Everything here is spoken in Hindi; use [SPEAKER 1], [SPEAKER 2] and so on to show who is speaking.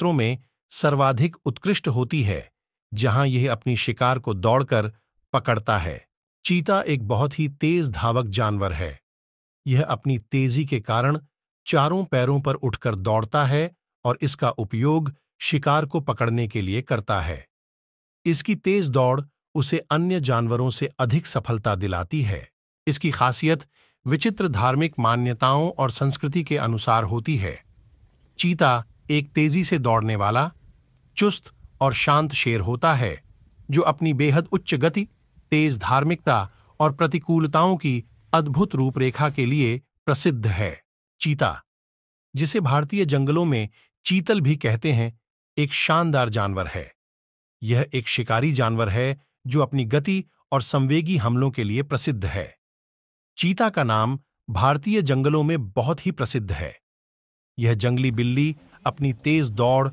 [SPEAKER 1] क्षेत्रों में सर्वाधिक उत्कृष्ट होती है जहां यह अपनी शिकार को दौड़कर पकड़ता है चीता एक बहुत ही तेज धावक जानवर है यह अपनी तेजी के कारण चारों पैरों पर उठकर दौड़ता है और इसका उपयोग शिकार को पकड़ने के लिए करता है इसकी तेज दौड़ उसे अन्य जानवरों से अधिक सफलता दिलाती है इसकी खासियत विचित्र धार्मिक मान्यताओं और संस्कृति के अनुसार होती है चीता एक तेजी से दौड़ने वाला चुस्त और शांत शेर होता है जो अपनी बेहद उच्च गति तेज धार्मिकता और प्रतिकूलताओं की अद्भुत रूपरेखा के लिए प्रसिद्ध है चीता जिसे भारतीय जंगलों में चीतल भी कहते हैं एक शानदार जानवर है यह एक शिकारी जानवर है जो अपनी गति और संवेगी हमलों के लिए प्रसिद्ध है चीता का नाम भारतीय जंगलों में बहुत ही प्रसिद्ध है यह जंगली बिल्ली अपनी तेज दौड़